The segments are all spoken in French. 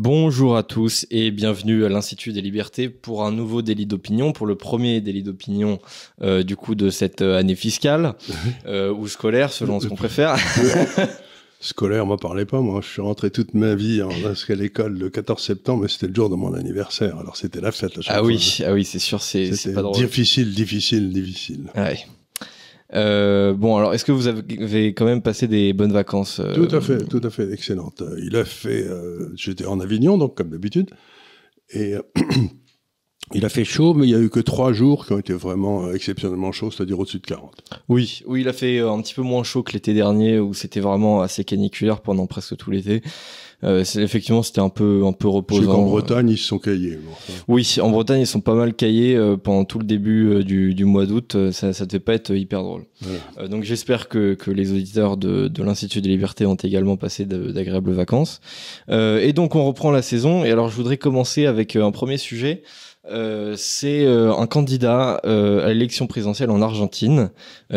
Bonjour à tous et bienvenue à l'Institut des libertés pour un nouveau délit d'opinion, pour le premier délit d'opinion euh, du coup de cette euh, année fiscale euh, ou scolaire selon ce qu'on préfère. scolaire, moi, parlais pas, moi. Je suis rentré toute ma vie en à l'école le 14 septembre, mais c'était le jour de mon anniversaire. Alors, c'était la fête, Ah oui, ah oui, c'est sûr, c'est, difficile, difficile, difficile. Euh, bon, alors, est-ce que vous avez quand même passé des bonnes vacances euh, Tout à fait, tout à fait, excellente. Euh, il a fait, j'étais en Avignon, donc comme d'habitude, et il a fait chaud, mais il n'y a eu que trois jours qui ont été vraiment exceptionnellement chauds, c'est-à-dire au-dessus de 40. Oui, oui, il a fait un petit peu moins chaud que l'été dernier, où c'était vraiment assez caniculaire pendant presque tout l'été. Euh, effectivement, c'était un peu, un peu reposant. En Bretagne, ils se sont caillés. oui, en Bretagne, ils sont pas mal caillés euh, pendant tout le début euh, du, du, mois d'août. Euh, ça, ça devait pas être hyper drôle. donc, j'espère que, que, les auditeurs de, de l'Institut des Libertés ont également passé d'agréables vacances. et donc, on reprend la saison. Et alors, je voudrais commencer avec un premier sujet. Euh, c'est un candidat à l'élection présidentielle en Argentine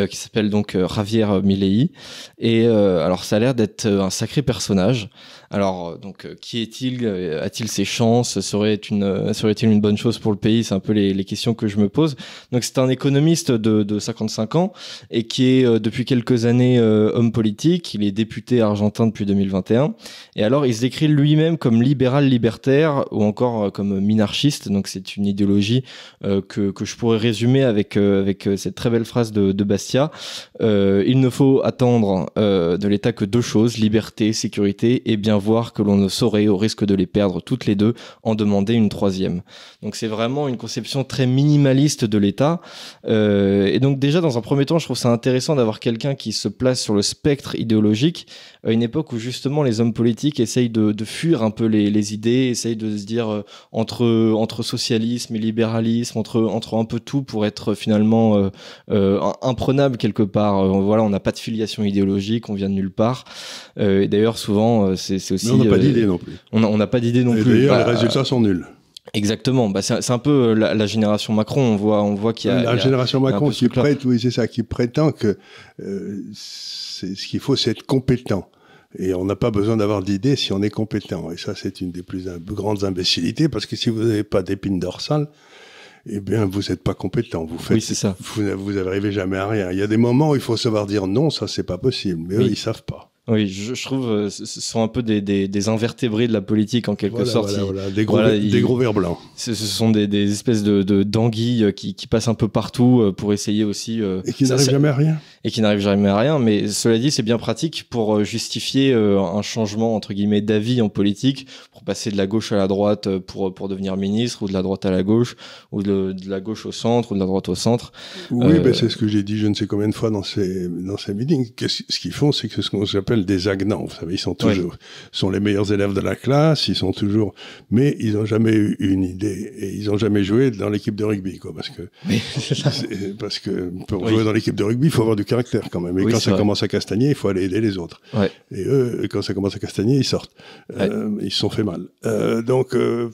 qui s'appelle donc Javier Milei et alors ça a l'air d'être un sacré personnage alors, euh, donc, euh, qui est-il euh, A-t-il ses chances Serait-il une, serait une bonne chose pour le pays C'est un peu les, questions que je me pose. Donc, c'est un économiste de, 55 ans et qui est depuis quelques années homme politique. Il est député argentin depuis 2021. Et alors, il se décrit lui-même comme libéral libertaire ou encore comme minarchiste. Donc, c'est une idéologie que, que, je pourrais résumer avec, avec cette très belle phrase de, de Bastia. il ne faut attendre de l'État que deux choses, liberté, sécurité et bien voir que l'on ne saurait, au risque de les perdre toutes les deux, en demander une troisième. Donc c'est vraiment une conception très minimaliste de l'État. Euh, et donc déjà, dans un premier temps, je trouve ça intéressant d'avoir quelqu'un qui se place sur le spectre idéologique, à une époque où justement les hommes politiques essayent de, fuir un peu les, idées, essayent de se dire euh, entre, entre socialisme et libéralisme, entre, entre un peu tout pour être euh, finalement imprenable quelque part. voilà, on n'a pas de filiation idéologique, on vient de nulle part. et d'ailleurs, souvent, c'est on n'a pas euh, d'idée non plus. On n'a pas d'idée non Et plus. D'ailleurs, les bah, résultats sont nuls. Exactement. Bah, c'est un peu euh, la, génération Macron. On voit, on voit qu'il y a la génération Macron qui prête, oui, c'est ça, qui prétend que euh, ce qu'il faut, c'est être compétent. Et on n'a pas besoin d'avoir d'idées si on est compétent. Et ça, c'est une des plus grandes imbécilités parce que si vous n'avez pas d'épine dorsale, eh bien, vous n'êtes pas compétent. Vous faites, Vous, vous jamais à rien. Il y a des moments où il faut savoir dire non, ça, c'est pas possible. Mais eux, ils savent pas. Oui, je, je trouve euh, ce sont un peu des, des, invertébrés de la politique en quelque sorte. Des, gros, verts blancs. Ce, sont des, espèces de d'anguilles euh, qui, qui, passent un peu partout euh, pour essayer aussi. Et qui n'arrivent jamais à rien et qui n'arrive jamais à rien. Mais cela dit, c'est bien pratique pour euh, justifier euh, un changement entre guillemets d'avis en politique, pour passer de la gauche à la droite euh, pour pour devenir ministre, ou de la droite à la gauche, ou de, la gauche au centre, ou de la droite au centre. Oui, ben c'est ce que j'ai dit, je ne sais combien de fois dans ces dans ces meetings. qu'est -ce, qu'ils font, c'est que ce qu'on appelle des agnants. Vous savez, ils sont toujours sont les meilleurs élèves de la classe, ils sont toujours, mais ils n'ont jamais eu une idée et ils n'ont jamais joué dans l'équipe de rugby, quoi, parce que parce que pour jouer dans l'équipe de rugby, il faut avoir du quand même. Et quand ça commence à castagner, il faut aller aider les autres. Et eux, quand ça commence à castagner, ils sortent. Euh, ils se sont fait mal. Euh, donc, euh,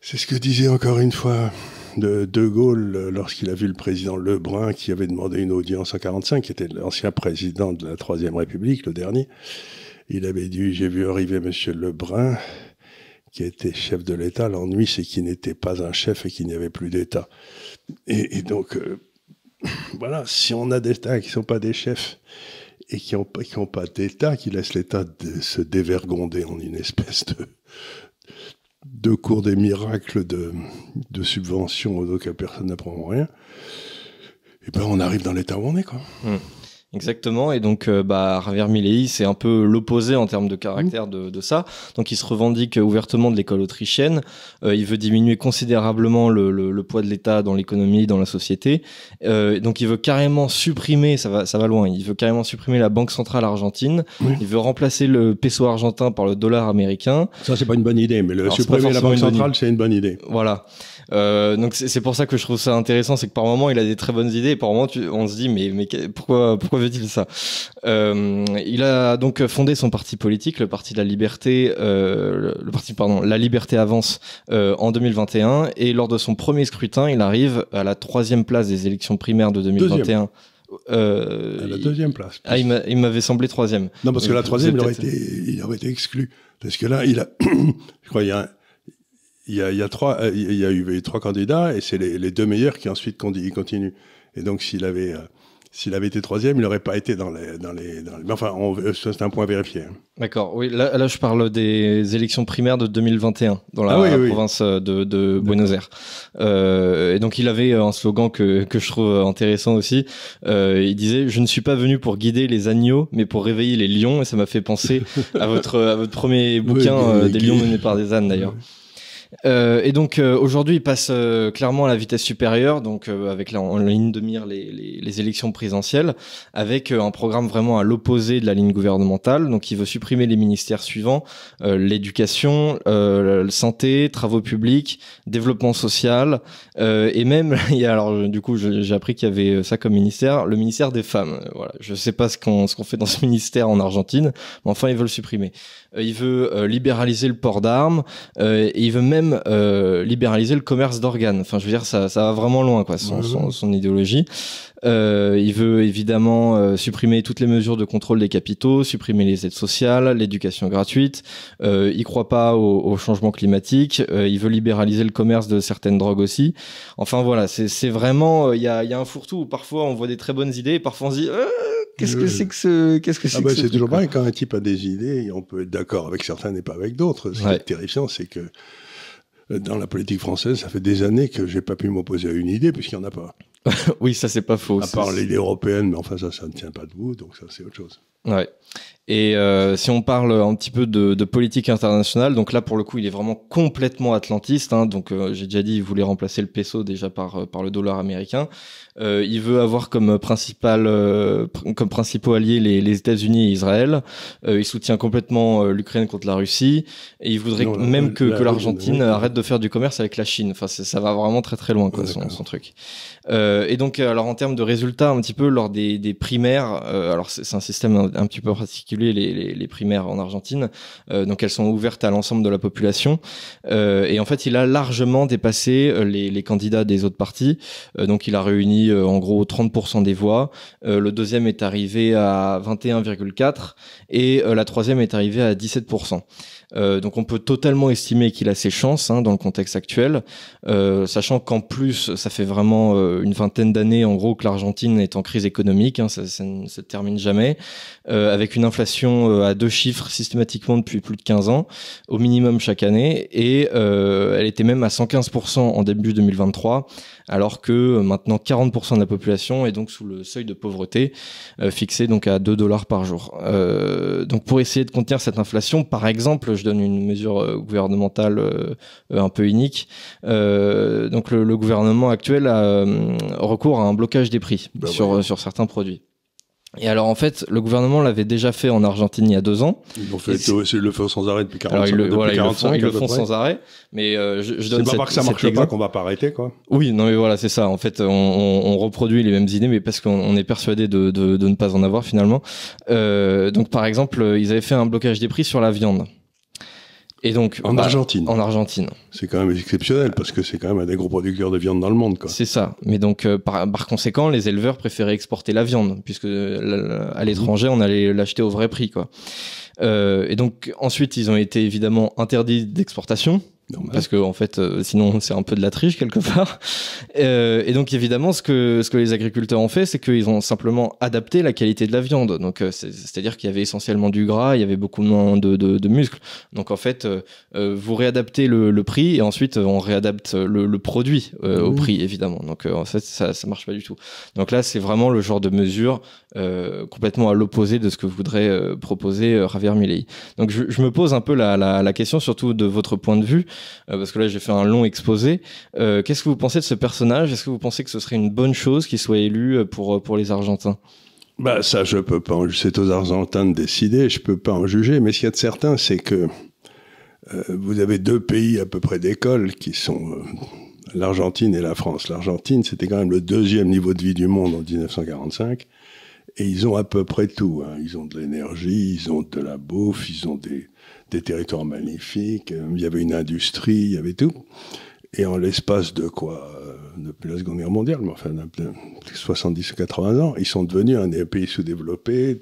c'est ce que disait encore une fois de, de Gaulle lorsqu'il a vu le président Lebrun qui avait demandé une audience en 45, qui était l'ancien président de la Troisième République, le dernier. Il avait dit, j'ai vu arriver Monsieur Lebrun qui était chef de l'État. L'ennui, c'est qu'il n'était pas un chef et qu'il n'y avait plus d'État. Et, donc, voilà, si on a des États qui ne sont pas des chefs et qui n'ont pas d'État, qui laissent l'État se dévergonder en une espèce de, cours des miracles de, de subventions auxquels personne n'apprend rien, et eh ben on arrive dans l'état où on est. Quoi. Hmm. Exactement, et donc euh, bah, Javier Milei, c'est un peu l'opposé en termes de caractère mm. de, de, ça. Donc il se revendique ouvertement de l'école autrichienne, euh, il veut diminuer considérablement le, le, le poids de l'État dans l'économie, dans la société. Euh, donc il veut carrément supprimer, ça va, ça va loin, il veut carrément supprimer la Banque centrale argentine, il veut remplacer le peso argentin par le dollar américain. Ça, c'est pas une bonne idée, mais le supprimer la Banque centrale, c'est une bonne idée. Voilà. Euh, donc c'est pour ça que je trouve ça intéressant, c'est que par moment il a des très bonnes idées, et par moment on se dit mais mais pourquoi pourquoi veut-il ça euh, Il a donc fondé son parti politique, le parti de la liberté, euh, le, parti pardon, la liberté avance euh, en 2021 et lors de son premier scrutin, il arrive à la troisième place des élections primaires de 2021. Euh, à la deuxième place. Ah, il m'avait semblé troisième. Non, parce que la troisième, il aurait, été, il aurait été exclu. Parce que là, il a, je crois, il y a il y a, il y a trois, euh, il y a eu trois candidats et c'est les, deux meilleurs qui ensuite continuent. Et donc, s'il avait, euh, s'il avait été troisième, il n'aurait pas été dans les, dans les, dans les... Mais enfin, euh, c'est un point à vérifier. Hein. D'accord. Oui, là, je parle des élections primaires de 2021 dans la, ah province de, Buenos Aires. et donc, il avait un slogan que, que je trouve intéressant aussi. il disait "Je ne suis pas venu pour guider les agneaux, mais pour réveiller les lions." Et ça m'a fait penser à votre à votre premier bouquin des lions menés par des ânes, d'ailleurs. Euh, et donc euh, aujourd'hui, il passe euh, clairement à la vitesse supérieure, donc avec en ligne de mire les, élections présidentielles, avec un programme vraiment à l'opposé de la ligne gouvernementale. Donc il veut supprimer les ministères suivants l'éducation, la santé, travaux publics, développement social, et même il y a, alors du coup j'ai appris qu'il y avait ça comme ministère, le ministère des femmes. Voilà, je sais pas ce qu'on ce fait dans ce ministère en Argentine, mais enfin ils veulent supprimer. Euh, il veut euh, libéraliser le port d'armes, euh, et il veut même libéraliser le commerce d'organes. Enfin, je veux dire, ça, ça va vraiment loin, quoi, son, son, son idéologie. Euh, il veut évidemment supprimer toutes les mesures de contrôle des capitaux, supprimer les aides sociales, l'éducation gratuite. Euh, il croit pas au, au changement climatique. il veut libéraliser le commerce de certaines drogues aussi. Enfin voilà, c'est vraiment il y a, y a, un fourre-tout où parfois on voit des très bonnes idées et parfois on se dit Qu'est-ce que c'est que ce, qu'est-ce que ah bah, c'est toujours pareil. Quand un type a des idées, on peut être d'accord avec certains et pas avec d'autres. Ce qui est terrifiant, c'est que euh, dans la politique française, ça fait des années que j'ai pas pu m'opposer à une idée puisqu'il n'y en a pas. oui, ça c'est pas faux. À part l'idée européenne, mais enfin ça, ça ne tient pas debout, donc ça c'est autre chose. Ouais. Et euh, si on parle un petit peu de, de, politique internationale, donc là pour le coup il est vraiment complètement atlantiste. Hein, donc euh, j'ai déjà dit il voulait remplacer le peso déjà par euh, par le dollar américain. Euh, il veut avoir comme principal euh, comme principaux alliés les, les États-Unis et Israël. il soutient complètement l'Ukraine contre la Russie et il voudrait même que, que l'Argentine arrête de faire du commerce avec la Chine. Enfin ça va vraiment très très loin quoi, son, truc. et donc alors en termes de résultats un petit peu lors des, des primaires, alors c'est, c'est un système un petit peu particulier les, les, les primaires en Argentine. Euh, donc elles sont ouvertes à l'ensemble de la population. Euh, et en fait, il a largement dépassé euh, les, les candidats des autres partis. Euh, donc il a réuni en gros 30% des voix. le deuxième est arrivé à 21,4 et la troisième est arrivée à 17%. donc on peut totalement estimer qu'il a ses chances hein, dans le contexte actuel, sachant qu'en plus ça fait vraiment une vingtaine d'années en gros que l'Argentine est en crise économique, hein, ça, ne se termine jamais. Euh, avec une inflation euh, à deux chiffres systématiquement depuis plus de 15 ans, au minimum chaque année, et euh, elle était même à 115% en début 2023, alors que maintenant 40% de la population est donc sous le seuil de pauvreté, fixé donc à 2 dollars par jour. donc pour essayer de contenir cette inflation, par exemple, je donne une mesure gouvernementale un peu unique, donc le, gouvernement actuel a recours à un blocage des prix bah sur, sur certains produits. Et alors en fait, le gouvernement l'avait déjà fait en Argentine il y a deux ans. Ils, ont fait, ils le font sans arrêt depuis 40 ans. Ils, voilà, ils, le font, sans arrêt, mais euh, je, je donne. C'est pas parce que ça marche pas qu'on va pas arrêter quoi. Oui, non mais voilà, c'est ça. En fait, on, on, reproduit les mêmes idées, mais parce qu'on est persuadé de, de, de, ne pas en avoir finalement. Euh, donc par exemple, ils avaient fait un blocage des prix sur la viande. Et donc, en bah, Argentine. En Argentine. C'est quand même exceptionnel parce que c'est quand même un des gros producteurs de viande dans le monde. C'est ça. Mais donc, euh, par, conséquent, les éleveurs préféraient exporter la viande puisque à l'étranger, on allait l'acheter au vrai prix. Quoi. Euh, et donc, ensuite, ils ont été évidemment interdits d'exportation parce que en fait, euh, sinon c'est un peu de la triche quelque part. Euh, et donc évidemment, ce que ce que les agriculteurs ont fait, c'est qu'ils ont simplement adapté la qualité de la viande. Donc euh, c'est-à-dire qu'il y avait essentiellement du gras, il y avait beaucoup moins de, de, de muscles. Donc en fait, euh, vous réadaptez le, le, prix et ensuite on réadapte le, le produit au prix évidemment. Donc en fait, ça ça marche pas du tout. Donc là, c'est vraiment le genre de mesure complètement à l'opposé de ce que voudrait proposer Javier Milei. Donc je, je, me pose un peu la, la, la question surtout de votre point de vue. Euh, parce que là j'ai fait un long exposé. Euh, qu'est-ce que vous pensez de ce personnage Est-ce que vous pensez que ce serait une bonne chose qu'il soit élu euh, pour, pour les Argentins bah ça, je peux pas. C'est aux Argentins de décider. Je peux pas en juger. Mais ce qu'il y a de certain, c'est que vous avez deux pays à peu près d'école qui sont l'Argentine et la France. L'Argentine, c'était quand même le deuxième niveau de vie du monde en 1945. Et ils ont à peu près tout. Hein. Ils ont de l'énergie, ils ont de la bouffe, ils ont des, des territoires magnifiques, il y avait une industrie, il y avait tout. Et en l'espace de quoi euh, Depuis la Seconde Guerre mondiale, mais enfin, 70 ou 80 ans, ils sont devenus un pays sous développé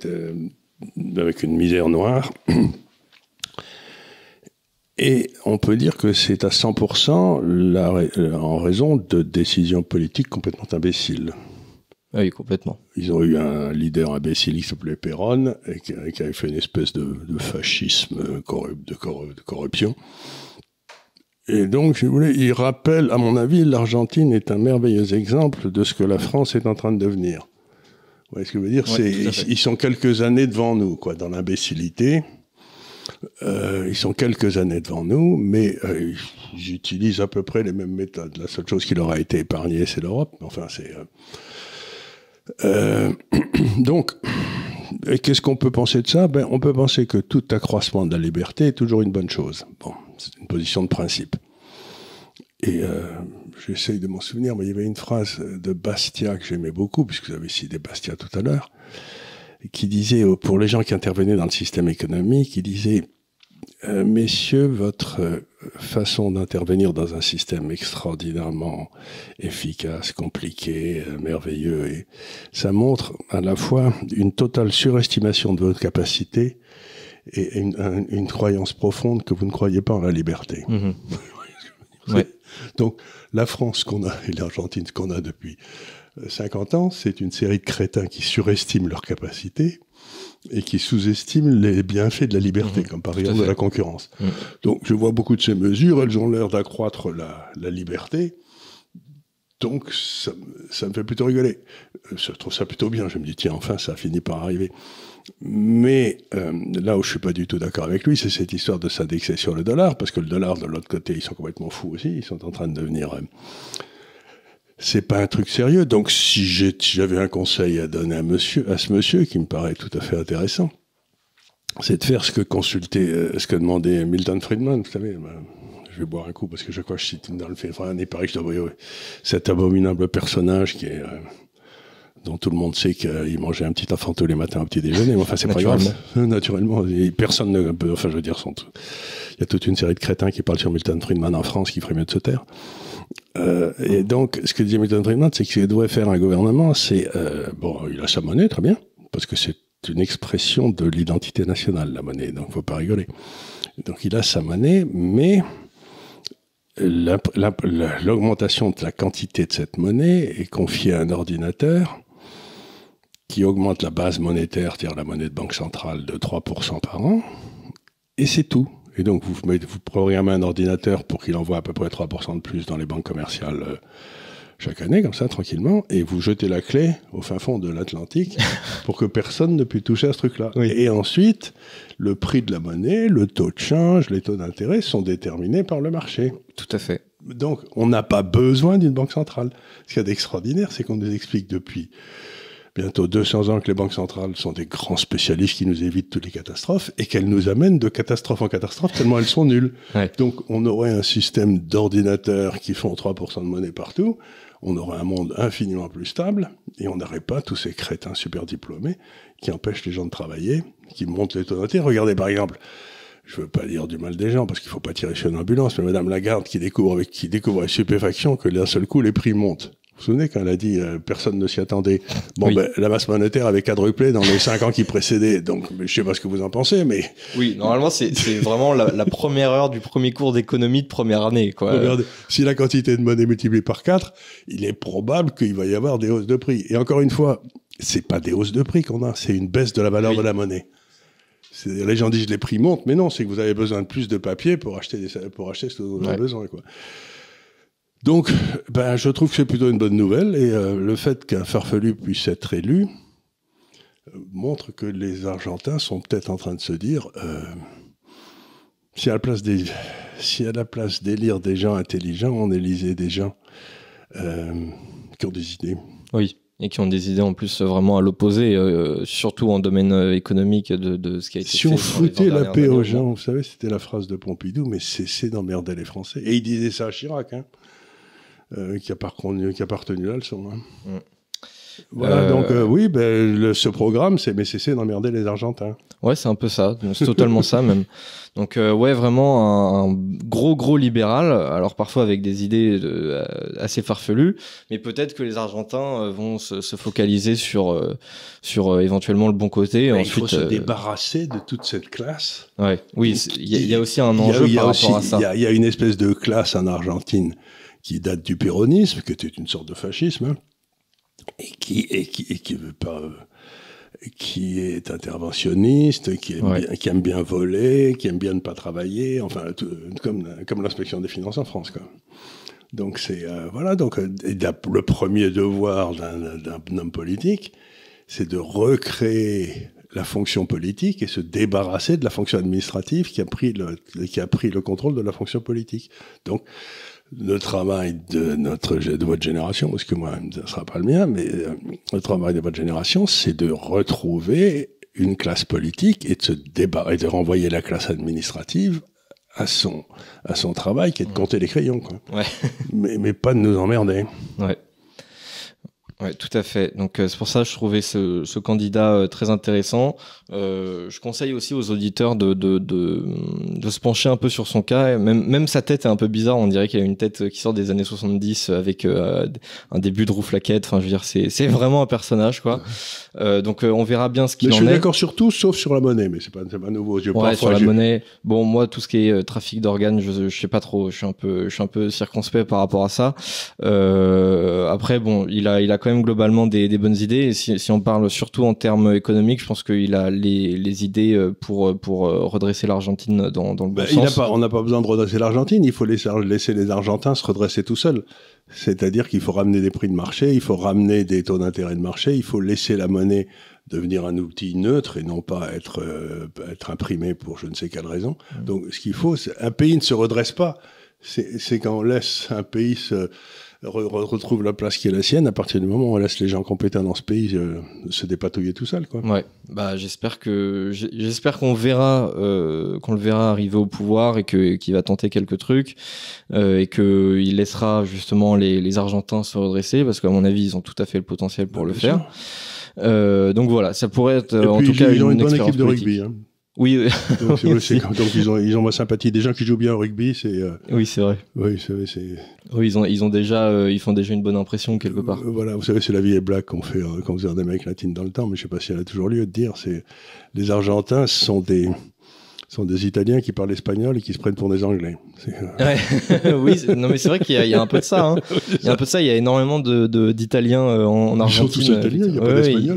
avec une misère noire. Et on peut dire que c'est à 100% euh, en raison de décisions politiques complètement imbéciles. Ah oui, complètement. Ils ont eu un leader imbécile qui s'appelait Perron et qui, avait fait une espèce de, fascisme de, corruption. Et donc, si vous voulez, il rappelle, à mon avis, l'Argentine est un merveilleux exemple de ce que la France est en train de devenir. Vous voyez ce que je veux dire ils, sont quelques années devant nous, quoi, dans l'imbécilité. Euh, ils sont quelques années devant nous, mais euh, ils utilisent à peu près les mêmes méthodes. La seule chose qui leur a été épargnée, c'est l'Europe. Enfin, c'est... Euh, euh, donc, qu'est-ce qu'on peut penser de ça ben, On peut penser que tout accroissement de la liberté est toujours une bonne chose. Bon, c'est une position de principe. Et euh, j'essaye de m'en souvenir, mais il y avait une phrase de Bastia que j'aimais beaucoup, puisque vous avez cité Bastia tout à l'heure, qui disait, pour les gens qui intervenaient dans le système économique, il disait euh, messieurs, votre euh, façon d'intervenir dans un système extraordinairement efficace, compliqué, euh, merveilleux, ça montre à la fois une totale surestimation de votre capacité et une, croyance profonde que vous ne croyez pas en la liberté. Mm-hmm. Donc, la France qu'on a et l'Argentine qu'on a depuis 50 ans, c'est une série de crétins qui surestiment leur capacité et qui sous-estiment les bienfaits de la liberté, mmh. comme par exemple de la concurrence. Mmh. Donc je vois beaucoup de ces mesures, elles ont l'air d'accroître la, liberté. Donc ça, me fait plutôt rigoler. Euh, je trouve ça plutôt bien. Je me dis, tiens, enfin, ça finit par arriver. Mais euh, là où je suis pas du tout d'accord avec lui, c'est cette histoire de s'indexer sur le dollar, parce que le dollar, de l'autre côté, ils sont complètement fous aussi. Ils sont en train de devenir... Euh, c'est pas un truc sérieux. Donc, si j'avais un conseil à donner à, monsieur, à ce monsieur, qui me paraît tout à fait intéressant, c'est de faire ce que consulter, euh, ce que demandait Milton Friedman, vous savez. Ben, je vais boire un coup parce que je crois que je cite dans le fait, il paraît que je dois cet abominable personnage qui est, euh, dont tout le monde sait qu'il mangeait un petit enfant tous les matins un petit déjeuner. enfin, c'est pas grave. Naturellement, personne ne peut. Enfin, je veux dire, il y a toute une série de crétins qui parlent sur Milton Friedman en France qui ferait mieux de se taire. Euh, et donc, ce que disait Milton Friedman, c'est que ce devrait faire un gouvernement, c'est, euh, bon, il a sa monnaie, très bien, parce que c'est une expression de l'identité nationale, la monnaie, donc faut pas rigoler. Donc il a sa monnaie, mais l'augmentation de la quantité de cette monnaie est confiée à un ordinateur qui augmente la base monétaire, c'est-à-dire la monnaie de banque centrale, de 3% par an, et c'est tout. Et donc, vous, vous un ordinateur pour qu'il envoie à peu près 3% de plus dans les banques commerciales euh, chaque année, comme ça, tranquillement, et vous jetez la clé au fin fond de l'Atlantique pour que personne ne puisse toucher à ce truc-là. Et ensuite, le prix de la monnaie, le taux de change, les taux d'intérêt sont déterminés par le marché. Tout à fait. Donc, on n'a pas besoin d'une banque centrale. Ce qu'il y a d'extraordinaire, c'est qu'on nous explique depuis bientôt 200 ans que les banques centrales sont des grands spécialistes qui nous évitent toutes les catastrophes et qu'elles nous amènent de catastrophe en catastrophe tellement elles sont nulles. Donc on aurait un système d'ordinateurs qui font 3% de monnaie partout, on aurait un monde infiniment plus stable et on n'aurait pas tous ces crétins super diplômés qui empêchent les gens de travailler, qui montent les taux d'intérêt. Regardez par exemple, je ne veux pas dire du mal des gens parce qu'il ne faut pas tirer sur une ambulance, mais Madame Lagarde qui découvre avec qui découvre avec stupéfaction que d'un seul coup les prix montent. Vous vous souvenez quand elle a dit euh, personne ne s'y attendait Bon, ben, la masse monétaire avait quadruplé dans les cinq ans qui précédaient. Donc, je ne sais pas ce que vous en pensez, mais. Oui, normalement, c'est vraiment la, première heure du premier cours d'économie de première année. Quoi. Regardez, oh, si la quantité de monnaie est multipliée par 4, il est probable qu'il va y avoir des hausses de prix. Et encore une fois, c'est pas des hausses de prix qu'on a, c'est une baisse de la valeur de la monnaie. Les gens disent les prix montent, mais non, c'est que vous avez besoin de plus de papier pour acheter, des, pour acheter ce dont vous avez besoin. Quoi. Donc, ben, je trouve que c'est plutôt une bonne nouvelle. Et euh, le fait qu'un farfelu puisse être élu euh, montre que les Argentins sont peut-être en train de se dire euh, si, à la place d'élire des gens intelligents, on élisait des gens qui ont des idées. Oui, et qui ont des idées en plus vraiment à l'opposé, surtout en domaine économique de, ce qui a été fait. Si on foutait la paix aux gens, vous savez, c'était la phrase de Pompidou, mais cessez d'emmerder les Français. Et il disait ça à Chirac. Hein. Euh, qui, a qui appartenu à le son. Hein. Mm. Voilà, euh, donc euh, oui, ben, ce programme, c'est mais cesser d'emmerder les Argentins. Ouais, c'est un peu ça, c'est totalement ça même. Donc ouais, vraiment un, gros gros libéral, alors parfois avec des idées assez farfelues, mais peut-être que les Argentins vont se, focaliser sur sur éventuellement le bon côté. il faut se débarrasser de toute cette classe. Ouais, oui, il y, a aussi un enjeu par rapport à ça. Il y, a une espèce de classe en Argentine qui date du péronisme, qui était une sorte de fascisme, hein, et qui qui, veut pas euh, qui est interventionniste, qui aime, bien, qui aime, bien, voler, qui aime bien ne pas travailler, enfin comme, comme l'inspection des finances en France. Quoi. Donc c'est euh, voilà donc euh, le premier devoir d'un homme politique, c'est de recréer la fonction politique et se débarrasser de la fonction administrative qui a pris le, qui a pris le contrôle de la fonction politique. Donc le travail de notre de votre génération, parce que moi, ça sera pas le mien, mais euh, le travail de votre génération, c'est de retrouver une classe politique et de se débarrasser, de renvoyer la classe administrative à son à son travail, qui est de compter les crayons, quoi. Mais, pas de nous emmerder. Ouais. Oui, tout à fait. Donc euh, c'est pour ça que je trouvais ce, ce candidat euh, très intéressant. Euh, je conseille aussi aux auditeurs de, de, de, de, se pencher un peu sur son cas. Même, même sa tête est un peu bizarre. On dirait qu'il a une tête euh, qui sort des années 70 avec un début de roue Enfin, je veux dire, c'est vraiment un personnage, quoi. donc on verra bien ce qu'il en est. Je suis d'accord sur tout, sauf sur la monnaie, mais c'est pas, pas nouveau. Je ouais, sur la monnaie. Bon, moi, tout ce qui est trafic d'organes, je, ne sais pas trop. Je suis un peu, je suis un peu circonspect par rapport à ça. après, bon, il a, il a même globalement des, bonnes idées. Et si, on parle surtout en termes économiques, je pense qu'il a les, idées euh, pour, euh, pour euh, redresser l'Argentine dans, dans, le bon bah, sens. on n'a pas besoin de redresser l'Argentine, il faut laisser, laisser les Argentins se redresser tout seuls. C'est-à-dire qu'il faut ramener des prix de marché, il faut ramener des taux d'intérêt de marché, il faut laisser la monnaie devenir un outil neutre et non pas être, être imprimé pour je ne sais quelle raison. Mm. Donc ce qu'il faut, c'est un pays ne se redresse pas, c'est quand on laisse un pays se re retrouve la place qui est la sienne à partir du moment où on laisse les gens compétents dans ce pays euh, se dépatouiller tout seul. Quoi. Ouais, bah, j'espère que j'espère qu'on verra euh, qu'on le verra arriver au pouvoir et qu'il va tenter quelques trucs euh, et qu'il laissera justement les, les, Argentins se redresser parce qu'à mon avis ils ont tout à fait le potentiel pour bah, le faire. Euh, donc voilà, ça pourrait être en tout cas une, bonne équipe de rugby. Oui. Donc, oui donc, ils, ont, ils ont ma sympathie. Des gens qui jouent bien au rugby, c'est. Euh, oui, c'est vrai. Oui, c'est. Oui, ils ont, ils ont déjà, euh, ils font déjà une bonne impression quelque part. Euh, voilà, vous savez, c'est la vie est blague qu'on fait quand vous êtes Amérique latine dans le temps, mais je ne sais pas si elle a toujours lieu de dire. C'est les Argentins sont des sont des Italiens qui parlent espagnol et qui se prennent pour des Anglais. Euh, oui, non mais c'est vrai qu'il y, y, a un peu de ça. Hein. il y a un peu de ça. Il y a énormément de d'Italiens euh, en, Argentine. Ils sont tous Italiens, il n'y a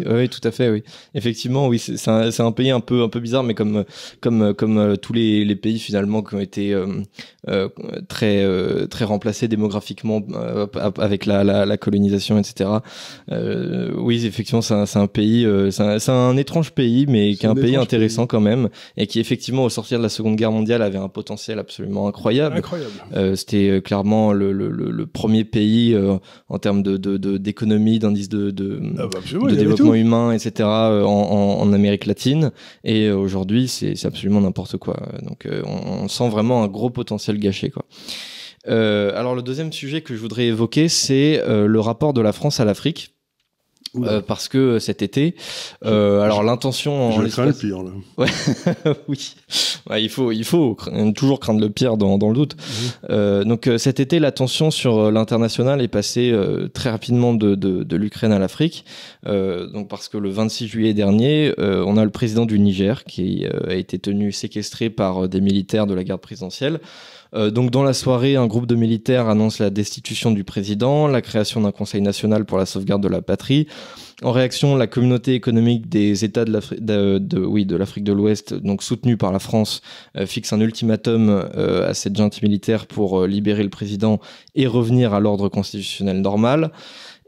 pas Oui, tout à fait. Oui, effectivement, oui, c'est un, un, pays un peu un peu bizarre, mais comme comme comme euh, tous les, pays finalement qui ont été très très remplacés démographiquement avec la, la, la, colonisation, etc. oui, effectivement, c'est un, un, pays, c'est un, étrange pays, mais qui est un pays intéressant quand même et qui effectivement au sortir de la Seconde Guerre mondiale, avait un potentiel absolument incroyable. Euh, c'était euh, clairement le, premier pays euh, en termes d'économie, d'indice de, ah bah, développement humain, etc. En, Amérique latine. Et aujourd'hui, c'est absolument n'importe quoi. Donc, on, sent vraiment un gros potentiel gâché, alors le deuxième sujet que je voudrais évoquer, c'est le rapport de la France à l'Afrique. Euh, parce que euh, cet été, euh, alors l'intention. Je crains le pire là. Ouais, oui. Ouais, il faut, il faut toujours craindre le pire dans, dans le doute. Mhm. Euh, donc euh, cet été, l'attention sur l'international est passée très rapidement de, de, de l'Ukraine à l'Afrique. donc parce que le 26 juillet dernier, on a le président du Niger qui a été tenu séquestré par des militaires de la garde présidentielle. Euh, donc dans la soirée, un groupe de militaires annonce la destitution du président, la création d'un conseil national pour la sauvegarde de la patrie. En réaction, la communauté économique des États de l'Afrique de, l'Ouest, donc soutenue par la France, euh, fixe un ultimatum euh, à cette junte militaire pour libérer le président et revenir à l'ordre constitutionnel normal.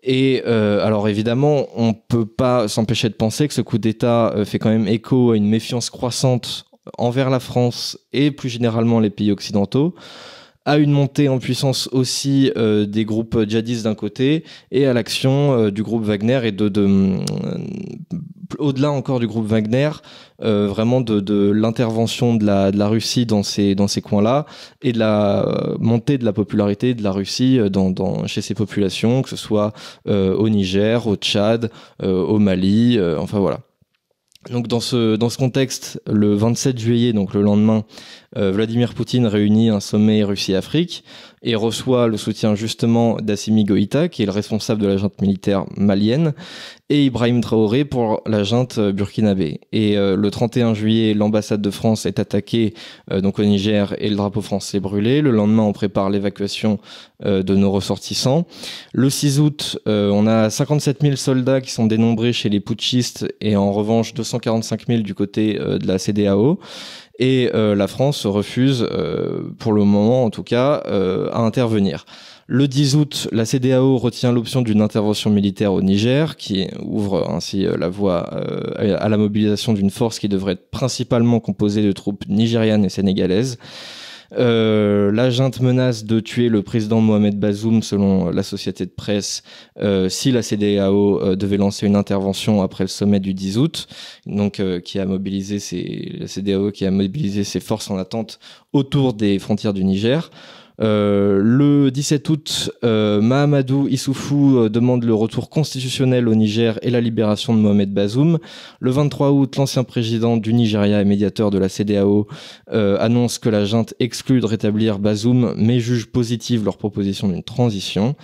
Et alors évidemment, on ne peut pas s'empêcher de penser que ce coup d'État fait quand même écho à une méfiance croissante envers la France et plus généralement les pays occidentaux, à une montée en puissance aussi euh, des groupes djihadistes d'un côté et à l'action euh, du groupe Wagner et de, de euh, au-delà encore du groupe Wagner, vraiment de, l'intervention de la, de la, Russie dans ces, dans ces coins-là et de la montée de la popularité de la Russie dans, chez ces populations, que ce soit au Niger, au Tchad, au Mali, enfin voilà. Donc dans ce, dans ce contexte, le 27 juillet, donc le lendemain, euh, Vladimir Poutine réunit un sommet Russie-Afrique et reçoit le soutien justement d'Assimi Goïta, qui est le responsable de la junte militaire malienne, et Ibrahim Traoré pour la junte burkinabé. Et euh, le 31 juillet, l'ambassade de France est attaquée euh, donc au Niger et le drapeau français brûlé. Le lendemain, on prépare l'évacuation euh, de nos ressortissants. Le 6 août, on a 57 000 soldats qui sont dénombrés chez les putschistes et en revanche 245 000 du côté de la CDAO. Et euh, la France refuse, euh, pour le moment en tout cas, euh, à intervenir. Le 10 août, la CDAO retient l'option d'une intervention militaire au Niger, qui ouvre ainsi la voie à la mobilisation d'une force qui devrait être principalement composée de troupes nigérianes et sénégalaises. Euh, la junte menace de tuer le président Mohamed Bazoum, selon la société de presse, euh, si la CDAO euh, devait lancer une intervention après le sommet du 10 août, donc qui a mobilisé la CDAO qui a mobilisé ses forces en attente autour des frontières du Niger. Euh, le 17 août, euh, Mahamadou Issoufou euh, demande le retour constitutionnel au Niger et la libération de Mohamed Bazoum. Le 23 août, l'ancien président du Nigeria et médiateur de la CDAO annonce que la junte exclut de rétablir Bazoum, mais juge positive leur proposition d'une transition.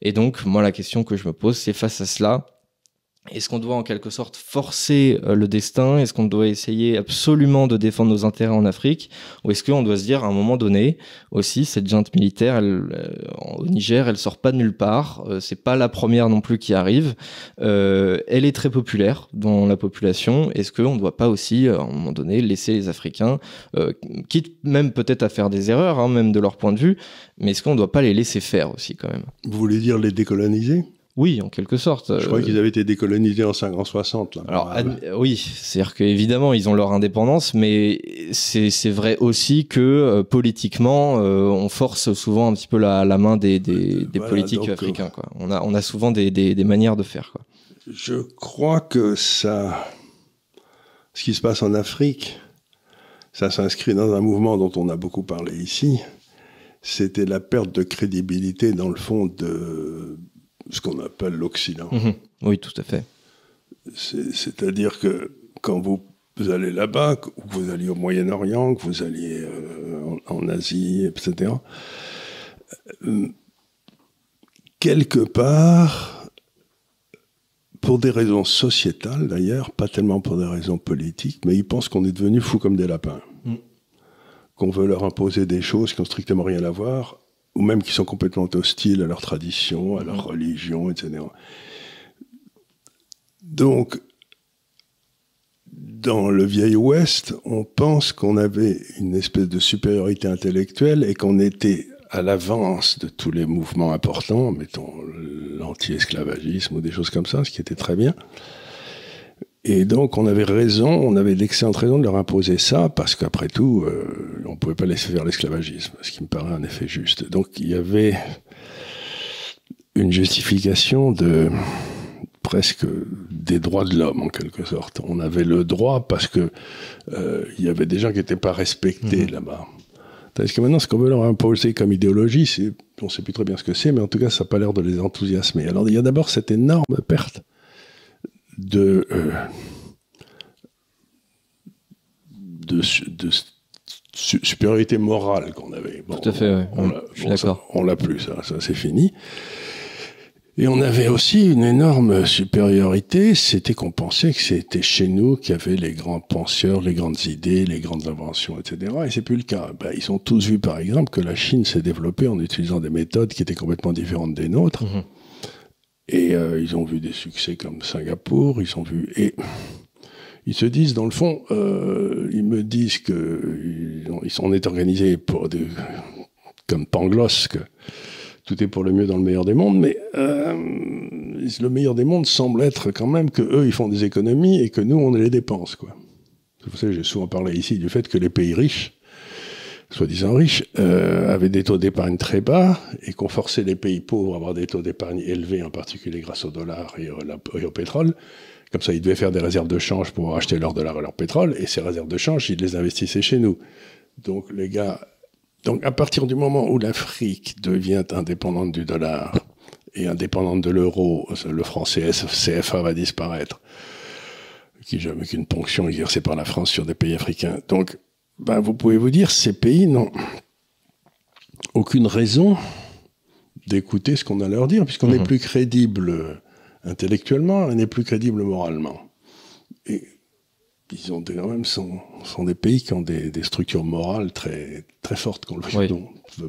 Et donc, moi, la question que je me pose, c'est face à cela, est-ce qu'on doit en quelque sorte forcer euh, le destin Est-ce qu'on doit essayer absolument de défendre nos intérêts en Afrique Ou est-ce qu'on doit se dire à un moment donné aussi cette junte militaire euh, au Niger, elle sort pas de nulle part. ce euh, c'est pas la première non plus qui arrive. elle est très populaire dans la population. Est-ce qu'on ne doit pas aussi à un moment donné laisser les Africains, quitte même peut-être à faire des erreurs, hein, même de leur point de vue, mais est-ce qu'on ne doit pas les laisser faire aussi quand même Vous voulez dire les décoloniser oui, en quelque sorte. Je crois euh, qu'ils avaient été décolonisés en 1960. Alors, ah, bah. oui, c'est-à-dire qu'évidemment, ils ont leur indépendance, mais c'est vrai aussi que euh, politiquement, euh, on force souvent un petit peu la, main des, politiques africains. On, a, on a souvent des, manières de faire. Quoi. Je crois que ça. Ce qui se passe en Afrique, ça s'inscrit dans un mouvement dont on a beaucoup parlé ici. C'était la perte de crédibilité, dans le fond, de ce qu'on appelle l'Occident. Mhm. Oui, tout à fait. C'est-à-dire que quand vous, allez là-bas, que vous allez au Moyen-Orient, que vous alliez euh, en, Asie, etc., euh, quelque part, pour des raisons sociétales d'ailleurs, pas tellement pour des raisons politiques, mais ils pensent qu'on est devenu fous comme des lapins. Mm. Qu'on veut leur imposer des choses qui n'ont strictement rien à voir ou même qui sont complètement hostiles à leur tradition, à leur mm. religion, etc. Donc, dans le vieil Ouest, on pense qu'on avait une espèce de supériorité intellectuelle et qu'on était à l'avance de tous les mouvements importants, mettons l'anti-esclavagisme ou des choses comme ça, ce qui était très bien. Et donc, on avait raison, on avait d'excellentes raisons de leur imposer ça, parce qu'après tout, euh, on ne pouvait pas laisser faire l'esclavagisme, ce qui me paraît un effet juste. Donc, il y avait une justification de presque des droits de l'homme en quelque sorte. On avait le droit parce que euh, il y avait des gens qui n'étaient pas respectés mhm. là-bas. Parce que maintenant, ce qu'on veut leur imposer comme idéologie, c'est, on ne sait plus très bien ce que c'est, mais en tout cas, ça n'a pas l'air de les enthousiasmer. Alors, il y a d'abord cette énorme perte de, euh, de, supériorité morale qu'on avait. Tout à fait, on, l'a plus, ça, c'est fini. Et on avait aussi une énorme supériorité, c'était qu'on pensait que c'était chez nous qu'il y avait les grands penseurs, les grandes idées, les grandes inventions, etc. Et c'est plus le cas. Ben, ils ont tous vu, par exemple, que la Chine s'est développée en utilisant des méthodes qui étaient complètement différentes des nôtres. Mm-hmm. Et euh, ils ont vu des succès comme Singapour, ils ont vu. Et ils se disent, dans le fond, euh, ils me disent que ils sont est organisé pour comme Pangloss, que tout est pour le mieux dans le meilleur des mondes, mais euh, le meilleur des mondes semble être quand même que eux ils font des économies et que nous on les dépense quoi. C'est j'ai souvent parlé ici du fait que les pays riches soi-disant riches, euh, avaient des taux d'épargne très bas et qu'on forçait les pays pauvres à avoir des taux d'épargne élevés, en particulier grâce au dollar et, au pétrole. Comme ça, ils devaient faire des réserves de change pour acheter leur dollar et leur pétrole, et ces réserves de change, ils les investissaient chez nous. Donc les gars, donc à partir du moment où l'Afrique devient indépendante du dollar et indépendante de l'euro, le franc CFA va disparaître, qui jamais qu'une ponction exercée par la France sur des pays africains. Donc ben, vous pouvez vous dire, ces pays n'ont aucune raison d'écouter ce qu'on a à leur dire, puisqu'on n'est est mhm. plus crédible intellectuellement, on n'est plus crédible moralement. Et ils ont quand même sont, sont des pays qui ont des, des structures morales très, très fortes qu'on le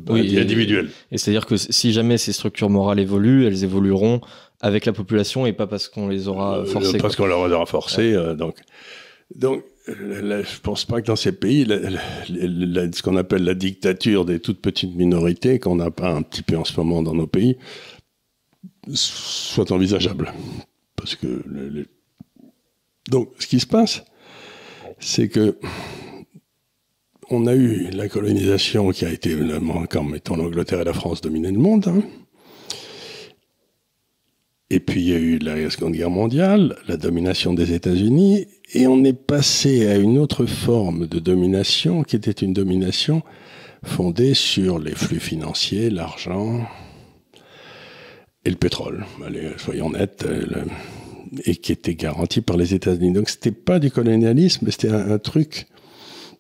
oui. individuelles. Et, c'est-à-dire que si jamais ces structures morales évoluent, elles évolueront avec la population et pas parce qu'on les aura euh, forcées. parce qu'on les aura forcé. Euh, donc. donc euh, je pense pas que dans ces pays, ce qu'on appelle la dictature des toutes petites minorités, qu'on n'a pas un petit peu en ce moment dans nos pays, soit envisageable. Parce que Donc, ce qui se passe, c'est que on a eu la colonisation qui a été, comme étant l'Angleterre et la France dominaient le monde. Hein. Et puis il y a eu la Seconde Guerre mondiale, la domination des États-Unis, et on est passé à une autre forme de domination qui était une domination fondée sur les flux financiers, l'argent et le pétrole. soyons nets. Euh, et qui était garantie par les États-Unis. Donc c'était pas du colonialisme, c'était un, truc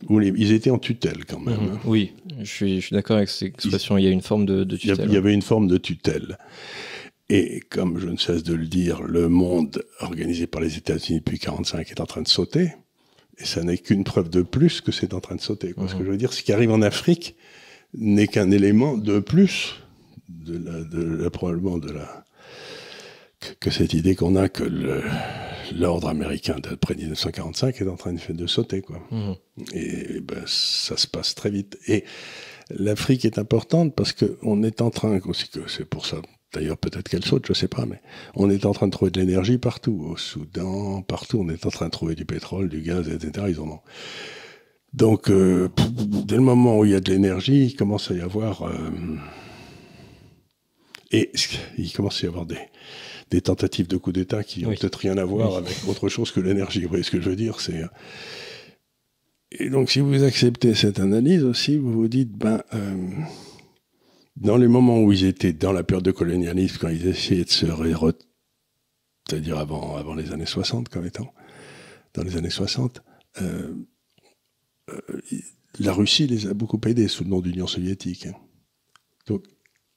où ils étaient en tutelle quand même. Mhm. Hein. Oui, je suis, d'accord avec cette expression. Il, y a une forme de tutelle. Il y avait une forme de tutelle. Et comme je ne cesse de le dire, le monde organisé par les États-Unis depuis 1945 est en train de sauter. Et ça n'est qu'une preuve de plus que c'est en train de sauter. que mhm. je veux dire, ce qui arrive en Afrique n'est qu'un élément de plus, de de de la, que, cette idée qu'on a que l'ordre américain d'après 1945 est en train de, de sauter. Quoi. Mhm. Et, ben, ça se passe très vite. Et l'Afrique est importante parce qu'on est en train, aussi que c'est pour ça D'ailleurs, peut-être qu'elle saute, je ne sais pas, mais on est en train de trouver de l'énergie partout, au Soudan, partout, on est en train de trouver du pétrole, du gaz, etc. Ils en ont. Donc, euh, dès le moment où il y a de l'énergie, il commence à y avoir... Euh, et il commence à y avoir des, tentatives de coup d'État qui n'ont peut-être rien à voir avec autre chose que l'énergie. Vous voyez ce que je veux dire euh, Et donc, si vous acceptez cette analyse aussi, vous vous dites, ben dans les moments où ils étaient dans la période de colonialisme, quand ils essayaient de se c'est-à-dire avant, avant les années 60 comme étant, dans les années 60, euh, euh, la Russie les a beaucoup aidés sous le nom d'Union soviétique. Donc,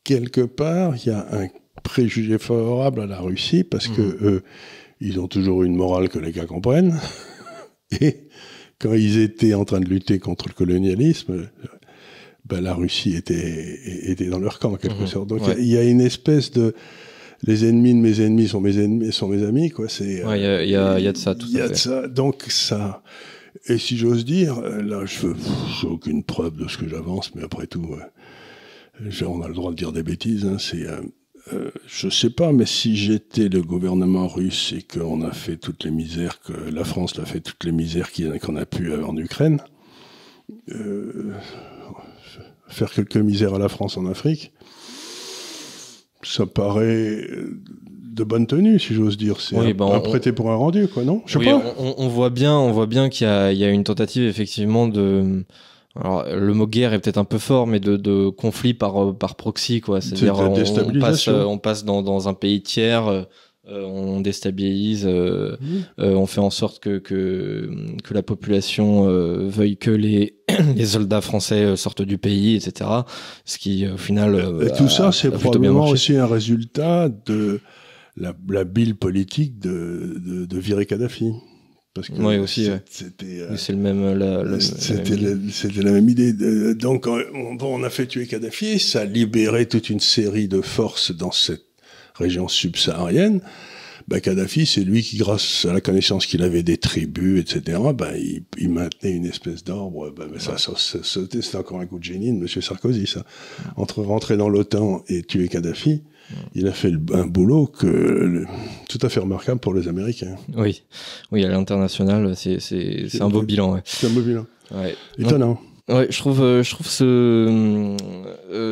quelque part, il y a un préjugé favorable à la Russie parce que mmh. ils ont toujours une morale que les gars comprennent. Et quand ils étaient en train de lutter contre le colonialisme, ben, la Russie était, était dans leur camp, en quelque mhm. sorte. Donc il y, a une espèce de les ennemis de mes ennemis sont mes ennemis sont mes amis quoi c'est il y, a, il y, a de ça euh, tout il y a de ça donc ça et si j'ose dire euh, là je n'ai aucune preuve de ce que j'avance mais après tout euh, on a le droit de dire des bêtises hein, c'est je sais pas, mais si j'étais le gouvernement russe et qu'on a fait toutes les misères, que la France l'a fait toutes les misères qu'on a pu avoir en Ukraine, faire quelques misères à la France en Afrique, ça paraît de bonne tenue, si j'ose dire. C'est un, bah, prêté pour un rendu, quoi, non Je sais pas. On, voit bien, on voit bien qu'il y, a une tentative effectivement de. Alors, le mot guerre est peut-être un peu fort, mais de, conflit par, euh, par proxy, quoi. C'est-à-dire, on, passe, euh, on passe dans, dans un pays tiers euh, euh, on déstabilise, euh, euh, on fait en sorte que, que, la population veuille que les, les soldats français sortent du pays, etc. Ce qui, au final. tout ça, c'est probablement aussi un résultat de la, la bile politique de, de, virer Kadhafi. Parce que oui, aussi. C'était le même. c'était la, même idée. Donc, on, on a fait tuer Kadhafi, ça a libéré toute une série de forces dans cette région subsaharienne, ben Kadhafi, c'est lui qui, grâce à la connaissance qu'il avait des tribus, etc., ben bah, il, maintenait une espèce d'arbre. Bah, mais ça, c'est encore un coup de génie de M. Sarkozy, ça. Entre rentrer dans l'OTAN et tuer Kadhafi, il a fait un boulot que, tout à fait remarquable pour les Américains. Oui, oui à l'international, c'est un beau bilan. C'est un beau bilan. Étonnant. Ouais, je trouve, euh, je trouve ce, hum,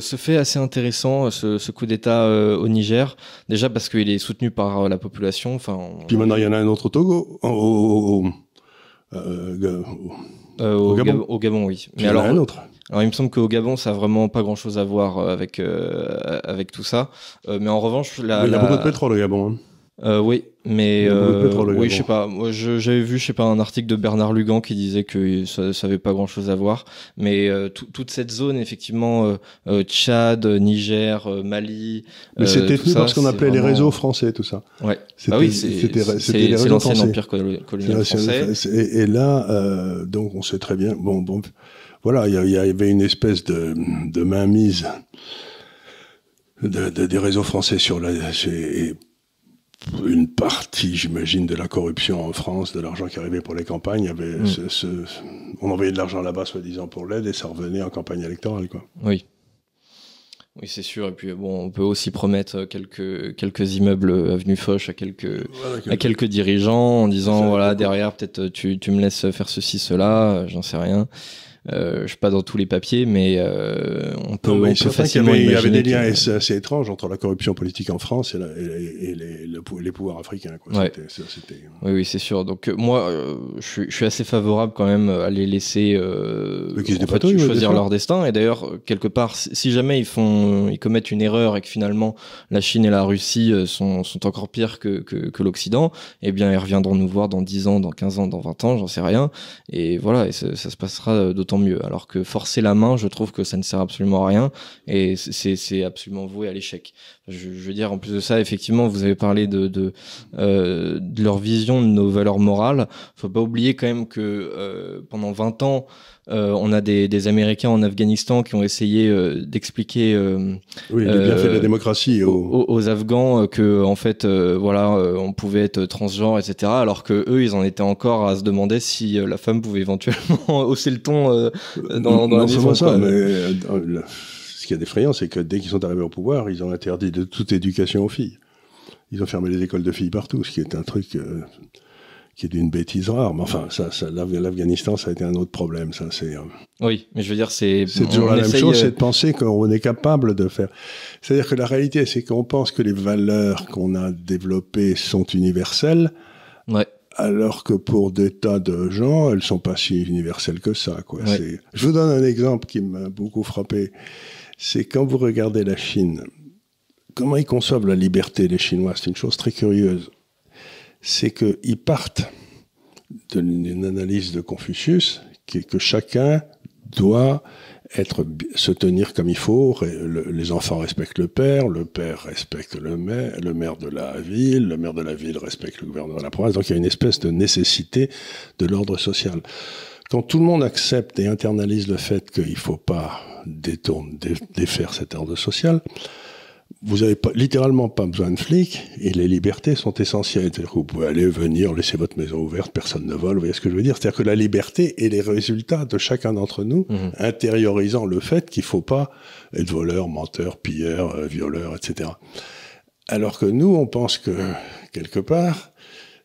ce, fait assez intéressant, euh, ce, coup d'État euh, au Niger, déjà parce qu'il est soutenu par euh, la population. Enfin, Puis maintenant, il y en a un autre au Togo, au, Gabon. oui. Mais il y alors, en a un autre. Alors il me semble qu'au Gabon, ça a vraiment pas grand chose à voir avec, avec tout ça. mais en revanche, la, il y a beaucoup de pétrole au Gabon. Hein. Euh, oui, mais euh, oui, je sais pas. Moi, j'avais vu, je sais pas, un article de Bernard Lugan qui disait que ça, n'avait avait pas grand-chose à voir. Mais euh, toute cette zone, effectivement, Tchad, Niger, Mali. Mais c'était tenu par ce qu'on appelait les réseaux français, tout ça. Ouais. Ah oui, c'était l'ancien empire colonial français. Et, là, donc, on sait très bien. Bon, bon, voilà, il y, avait une espèce de, de mainmise. des réseaux français sur la, et une partie, j'imagine, de la corruption en France, de l'argent qui arrivait pour les campagnes. Mm. on envoyait de l'argent là-bas, soi-disant, pour l'aide, et ça revenait en campagne électorale. Quoi. Oui. Oui, c'est sûr. Et puis, bon, on peut aussi promettre quelques, quelques immeubles avenue Foch à quelques, à quelques dirigeants en disant, voilà, derrière, peut-être tu, tu, me laisses faire ceci, cela, j'en sais rien. Euh, je sais pas dans tous les papiers, mais euh, on peut, mais facilement Il y avait, des liens assez, étranges entre la corruption politique en France et, les, pouvoirs africains. Quoi. Euh. Oui, oui c'est sûr. Donc euh, moi, euh, je, suis assez favorable quand même à les laisser choisir leur destin. Et d'ailleurs, quelque part, si jamais ils font, ils commettent une erreur et que finalement la Chine et la Russie sont, encore pires que, l'Occident, eh bien, ils reviendront nous voir dans 10 ans, dans 15 ans, dans 20 ans, j'en sais rien. Et voilà, et ça, ça se passera d'autant mieux. Alors que forcer la main, je trouve que ça ne sert absolument à rien et c'est absolument voué à l'échec. Je, veux dire, en plus de ça, effectivement, vous avez parlé de, de, euh, leur vision de nos valeurs morales. ne Faut pas oublier quand même que euh, pendant 20 ans, euh, on a des, Américains en Afghanistan qui ont essayé euh, d'expliquer euh, de la démocratie aux, Afghans que en fait voilà on pouvait être transgenre etc alors que eux ils en étaient encore à se demander si la femme pouvait éventuellement hausser le ton dans, dans non, la mais, ce qui est effrayant, c'est que dès qu'ils sont arrivés au pouvoir ils ont interdit toute éducation aux filles ils ont fermé les écoles de filles partout ce qui est un truc qui est d'une bêtise rare. Mais enfin, ça, ça l'Afghanistan, ça a été un autre problème. Ça, c'est. Euh, oui, mais je veux dire, c'est. C'est toujours la même chose, c'est de penser qu'on est capable de faire. C'est-à-dire que la réalité, c'est qu'on pense que les valeurs qu'on a développées sont universelles. Ouais. Alors que pour des tas de gens, elles sont pas si universelles que ça. Quoi. Je vous donne un exemple qui m'a beaucoup frappé. C'est quand vous regardez la Chine, comment ils conçoivent la liberté, les Chinois C'est une chose très curieuse c'est qu'ils partent d'une analyse de Confucius, qui est que chacun doit se tenir comme il faut. Les enfants respectent le père, le père respecte le maire, le maire de la ville, le maire de la ville respecte le gouverneur de la province. Donc il y a une espèce de nécessité de l'ordre social. Quand tout le monde accepte et internalise le fait qu'il ne faut pas défaire cet ordre social, vous n'avez littéralement pas besoin de flics et les libertés sont essentielles. cest à que vous pouvez aller, venir, laisser votre maison ouverte, personne ne vole, vous voyez ce que je veux dire C'est-à-dire que la liberté est les résultats de chacun d'entre nous, mhm. intériorisant le fait qu'il ne faut pas être voleur, menteur, pilleur, euh, violeur, etc. Alors que nous, on pense que, quelque part,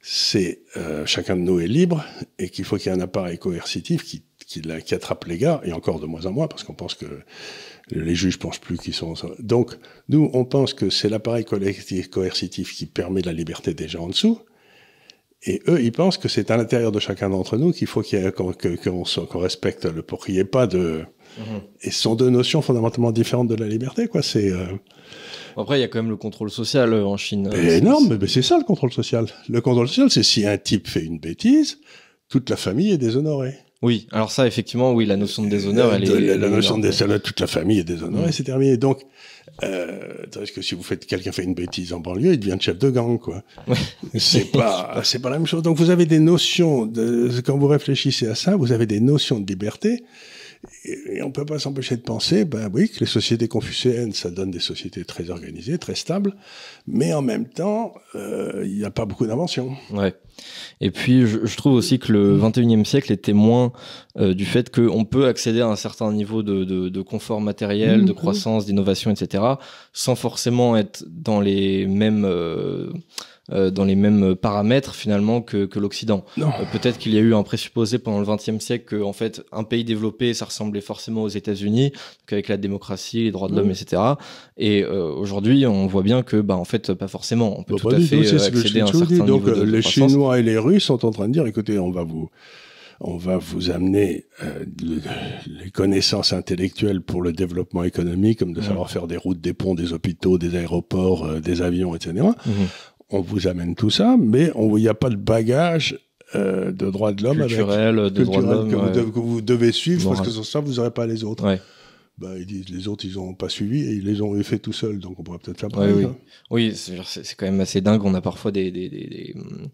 c'est euh, chacun de nous est libre et qu'il faut qu'il y ait un appareil coercitif qui, qui, qui attrape les gars, et encore de moins en moins, parce qu'on pense que les juges pensent plus qu'ils sont. Donc, nous, on pense que c'est l'appareil collectif coercitif qui permet la liberté des gens en dessous. Et eux, ils pensent que c'est à l'intérieur de chacun d'entre nous qu'il faut qu'on respecte le pour pas de. Mm-hmm. Et ce sont deux notions fondamentalement différentes de la liberté, quoi. C'est. Euh, après, il y a quand même le contrôle social euh, en Chine. énorme, mais c'est ça le contrôle social. Le contrôle social, c'est si un type fait une bêtise, toute la famille est déshonorée. Oui, alors ça, effectivement, oui, la notion de déshonneur, elle est. La, notion de déshonneur, toute la famille est déshonorée, c'est terminé. Donc, euh, que si vous faites, quelqu'un fait une bêtise en banlieue, il devient chef de gang, quoi. C'est pas, c'est pas la même chose. Donc, vous avez des notions de, quand vous réfléchissez à ça, vous avez des notions de liberté et, on ne peut pas s'empêcher de penser, ben oui, que les sociétés confucéennes, ça donne des sociétés très organisées, très stables, mais en même temps, euh, il n'y a pas beaucoup d'inventions. Ouais. Et puis, je, trouve aussi que le 21e siècle est témoin euh, du fait qu'on peut accéder à un certain niveau de, confort matériel, de mmh. croissance, d'innovation, etc., sans forcément être dans les mêmes... Euh, euh, dans les mêmes paramètres finalement que, l'Occident. Euh, peut-être qu'il y a eu un présupposé pendant le XXe siècle que en fait un pays développé ça ressemblait forcément aux États-Unis, avec la démocratie, les droits de l'homme, etc. Mmh. Et euh, aujourd'hui on voit bien que bah en fait pas forcément. On peut bah, tout à fait accéder à un certain niveau Donc les Chinois et les Russes sont en train de dire écoutez on va vous on va vous amener les connaissances intellectuelles pour le développement économique, comme de mmh. savoir faire des routes, des ponts, des hôpitaux, des aéroports, des avions, etc on vous amène tout ça, mais il n'y a pas de bagage euh, de droits de l'homme culturel, euh, de droits de que, vous, que, vous devez suivre parce que sans ça vous n'aurez pas les autres. Bah, disent les autres ils n'ont pas suivi et ils les ont fait tout seuls donc on pourrait peut-être faire pareil. oui, hein. c'est quand même assez dingue. On a parfois des, des hum,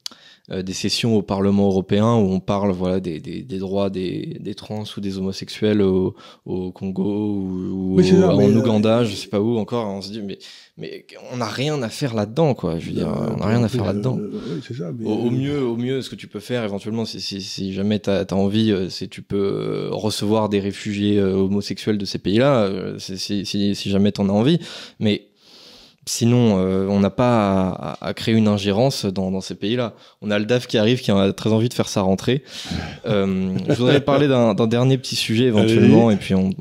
euh, des sessions au Parlement européen où on parle voilà des, des, des droits des, des, trans ou des homosexuels au, au Congo ou, en euh, Ouganda, je sais pas où encore. On se dit mais mais on n'a rien à faire là-dedans quoi. Je veux dire, euh, on n'a rien à faire là-dedans. Au, mieux, au mieux, ce que tu peux faire éventuellement, si, si, si jamais tu as, envie, c'est tu peux recevoir des réfugiés homosexuels de ces pays-là, si, si, si jamais t'en as envie, mais Sinon, euh, on n'a pas à, créer une ingérence dans, ces pays-là. On a le DAF qui arrive, qui a très envie de faire sa rentrée. Euh, je voudrais parler d'un dernier petit sujet éventuellement, et puis on,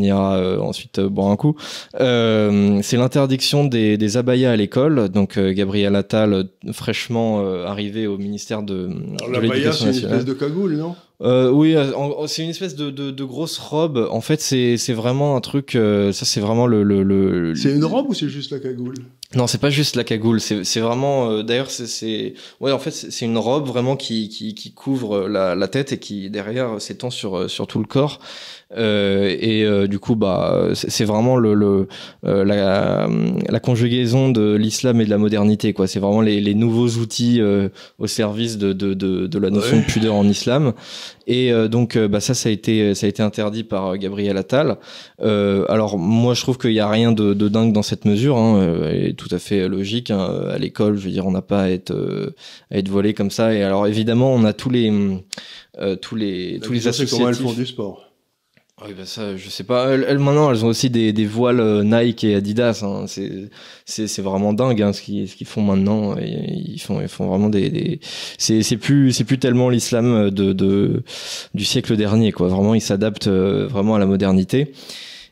ira euh, ensuite boire un coup. C'est l'interdiction des, des abayas à l'école. Donc Gabriel Attal, fraîchement arrivé au ministère de, l'Éducation C'est une espèce de cagoule, non euh, oui, euh, c'est une espèce de, de, grosse robe. En fait, c'est vraiment un truc. Euh, ça, c'est vraiment le. le, le c'est une robe ou c'est juste la cagoule non, c'est pas juste la cagoule, c'est vraiment. Euh, d'ailleurs, c'est ouais, en fait, c'est une robe vraiment qui couvre euh, la, tête et qui derrière euh, s'étend sur sur tout le corps. et du coup, bah, c'est vraiment le, la, conjugaison de l'islam et de la modernité, quoi. C'est vraiment les, nouveaux outils au service de la notion de pudeur en islam. Et euh, donc euh, bah, ça, ça a été ça a été interdit par euh, Gabriel Attal. alors moi, je trouve qu'il n'y a rien de, de, dingue dans cette mesure. Hein, elle est tout à fait logique. Hein. à l'école, je veux dire, on n'a pas à être à être volé comme ça. Et alors évidemment, on a tous les tous les tous les associations. Comment du sport oui, ben bah ça, je sais pas. Elles, maintenant, elles ont aussi des, des voiles euh, Nike et Adidas. Hein. C'est vraiment dingue hein, ce qu'ils font maintenant. Ils font, ils font vraiment des. des... C'est plus, c'est plus tellement l'islam de, de, du siècle dernier, quoi. Vraiment, ils s'adaptent euh, vraiment à la modernité.